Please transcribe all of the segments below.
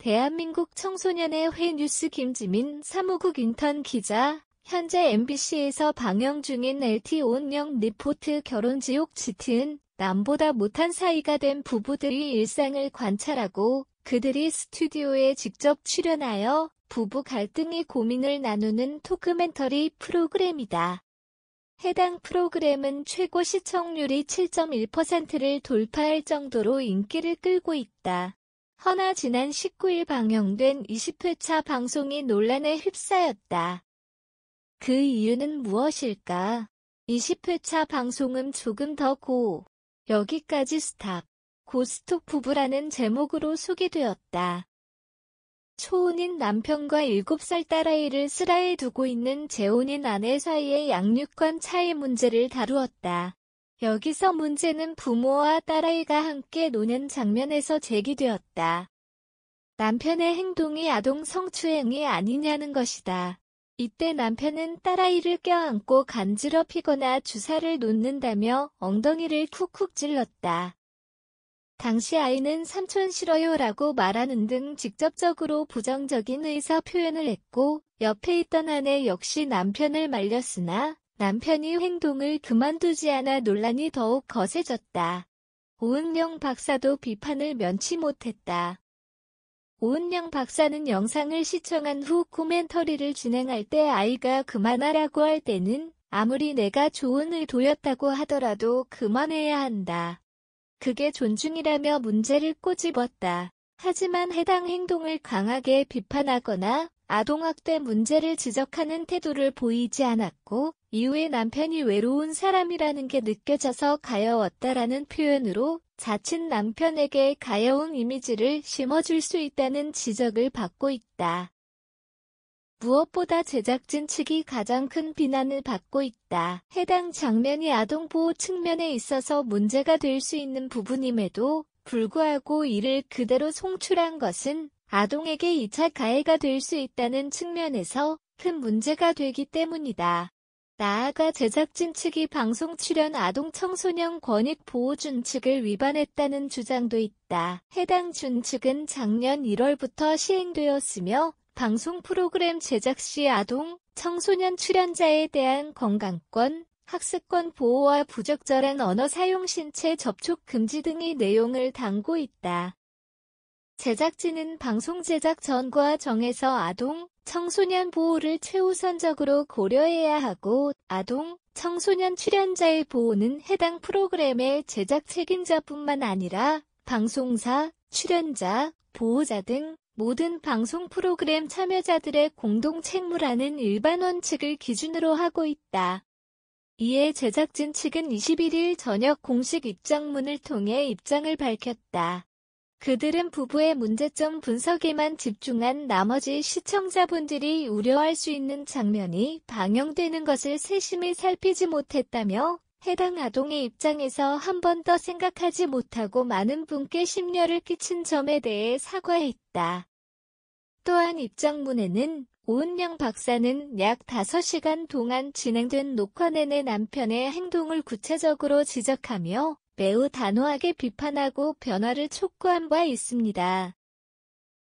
대한민국 청소년의 회 뉴스 김지민 사무국 인턴 기자 현재 MBC에서 방영 중인 LT 온영 리포트 결혼지옥 짙은 남보다 못한 사이가 된 부부들의 일상을 관찰하고 그들이 스튜디오에 직접 출연하여 부부 갈등의 고민을 나누는 토크멘터리 프로그램이다. 해당 프로그램은 최고 시청률이 7.1%를 돌파할 정도로 인기를 끌고 있다. 허나 지난 19일 방영된 20회차 방송이 논란에 휩싸였다. 그 이유는 무엇일까? 20회차 방송은 조금 더 고, 여기까지 스탑, 고스톱 부부라는 제목으로 소개되었다. 초혼인 남편과 7살 딸아이를 쓰라에 두고 있는 재혼인 아내 사이의 양육관 차이 문제를 다루었다. 여기서 문제는 부모와 딸아이가 함께 노는 장면에서 제기되었다. 남편의 행동이 아동 성추행이 아니냐는 것이다. 이때 남편은 딸아이를 껴안고 간지럽히거나 주사를 놓는다며 엉덩이를 쿡쿡 찔렀다. 당시 아이는 삼촌 싫어요라고 말하는 등 직접적으로 부정적인 의사 표현을 했고 옆에 있던 아내 역시 남편을 말렸으나 남편이 행동을 그만두지 않아 논란이 더욱 거세졌다. 오은영 박사도 비판을 면치 못했다. 오은영 박사는 영상을 시청한 후 코멘터리를 진행할 때 아이가 그만하라고 할 때는 아무리 내가 좋은 의도였다고 하더라도 그만해야 한다. 그게 존중이라며 문제를 꼬집었다. 하지만 해당 행동을 강하게 비판하거나 아동학대 문제를 지적하는 태도를 보이지 않았고 이후에 남편이 외로운 사람이라는 게 느껴져서 가여웠다라는 표현으로 자칫 남편에게 가여운 이미지를 심어줄 수 있다는 지적을 받고 있다. 무엇보다 제작진 측이 가장 큰 비난을 받고 있다. 해당 장면이 아동보호 측면에 있어서 문제가 될 수 있는 부분임에도 불구하고 이를 그대로 송출한 것은 아동에게 2차 가해가 될 수 있다는 측면에서 큰 문제가 되기 때문이다. 나아가 제작진 측이 방송 출연 아동 청소년 권익 보호 준칙을 위반했다는 주장도 있다. 해당 준칙은 작년 1월부터 시행되었으며 방송 프로그램 제작 시 아동, 청소년 출연자에 대한 건강권, 학습권 보호와 부적절한 언어 사용 신체 접촉 금지 등의 내용을 담고 있다. 제작진은 방송 제작 전과 정에서 아동, 청소년 보호를 최우선적으로 고려해야 하고 아동, 청소년 출연자의 보호는 해당 프로그램의 제작 책임자뿐만 아니라 방송사, 출연자, 보호자 등 모든 방송 프로그램 참여자들의 공동 책무라는 일반 원칙을 기준으로 하고 있다. 이에 제작진 측은 21일 저녁 공식 입장문을 통해 입장을 밝혔다. 그들은 부부의 문제점 분석에만 집중한 나머지 시청자분들이 우려할 수 있는 장면이 방영되는 것을 세심히 살피지 못했다며 해당 아동의 입장에서 한 번 더 생각하지 못하고 많은 분께 심려를 끼친 점에 대해 사과했다. 또한 입장문에는 오은영 박사는 약 5시간 동안 진행된 녹화 내내 남편의 행동을 구체적으로 지적하며 매우 단호하게 비판하고 변화를 촉구한 바 있습니다.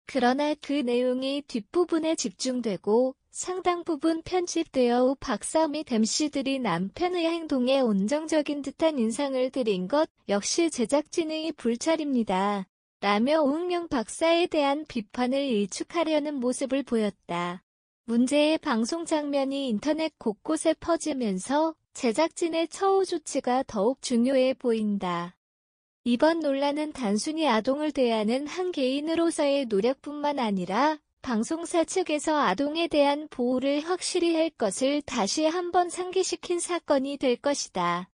그러나 그 내용이 뒷부분에 집중되고 상당 부분 편집되어 우 박사미 댐씨들이 남편의 행동에 온정적인 듯한 인상을 드린 것 역시 제작진의 불찰입니다. 라며 오흥령 박사에 대한 비판을 일축하려는 모습을 보였다. 문제의 방송 장면이 인터넷 곳곳에 퍼지면서 제작진의 처우 조치가 더욱 중요해 보인다. 이번 논란은 단순히 아동을 대하는 한 개인으로서의 노력뿐만 아니라 방송사 측에서 아동에 대한 보호를 확실히 할 것을 다시 한번 상기시킨 사건이 될 것이다.